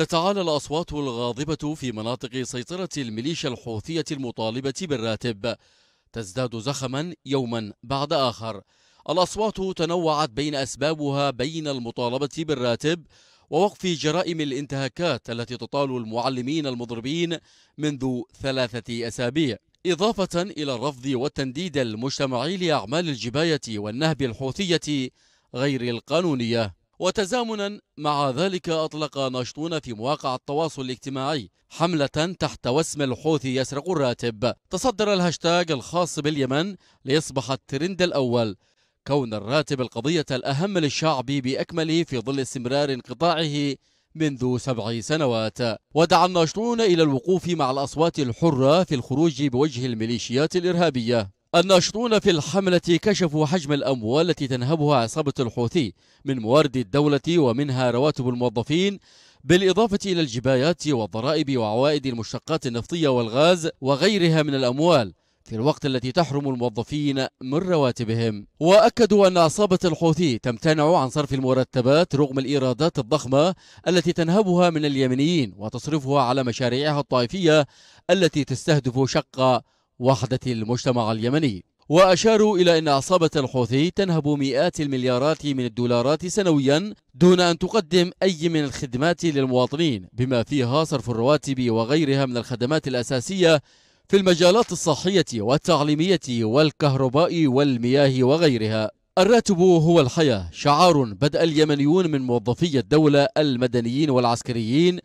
تتعالى الأصوات الغاضبة في مناطق سيطرة الميليشيا الحوثية المطالبة بالراتب تزداد زخما يوما بعد آخر الأصوات تنوعت بين أسبابها بين المطالبة بالراتب ووقف جرائم الانتهاكات التي تطال المعلمين المضربين منذ ثلاثة أسابيع إضافة إلى الرفض والتنديد المجتمعي لأعمال الجباية والنهب الحوثية غير القانونية وتزامنا مع ذلك أطلق ناشطون في مواقع التواصل الاجتماعي حملة تحت وسم الحوثي يسرق الراتب تصدر الهاشتاج الخاص باليمن ليصبح الترند الأول كون الراتب القضية الأهم للشعب بأكمله في ظل استمرار انقطاعه منذ سبع سنوات ودعا الناشطون إلى الوقوف مع الأصوات الحرة في الخروج بوجه الميليشيات الإرهابية الناشطون في الحملة كشفوا حجم الأموال التي تنهبها عصابة الحوثي من موارد الدولة ومنها رواتب الموظفين بالإضافة إلى الجبايات والضرائب وعوائد المشتقات النفطية والغاز وغيرها من الأموال في الوقت التي تحرم الموظفين من رواتبهم وأكدوا أن عصابة الحوثي تمتنع عن صرف المرتبات رغم الإيرادات الضخمة التي تنهبها من اليمنيين وتصرفها على مشاريعها الطائفية التي تستهدف شق وحدة المجتمع اليمني وأشاروا إلى أن عصابة الحوثي تنهب مئات المليارات من الدولارات سنويا دون أن تقدم أي من الخدمات للمواطنين بما فيها صرف الرواتب وغيرها من الخدمات الأساسية في المجالات الصحية والتعليمية والكهرباء والمياه وغيرها الراتب هو الحياة شعار بدأ اليمنيون من موظفي الدولة المدنيين والعسكريين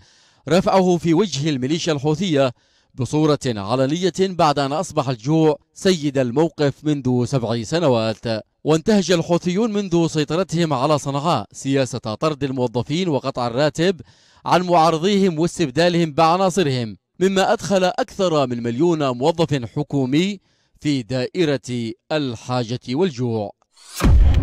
رفعه في وجه الميليشيا الحوثية بصورة علنية بعد أن أصبح الجوع سيد الموقف منذ سبع سنوات وانتهج الحوثيون منذ سيطرتهم على صنعاء سياسة طرد الموظفين وقطع الراتب عن معارضيهم واستبدالهم بعناصرهم مما أدخل أكثر من مليون موظف حكومي في دائرة الحاجة والجوع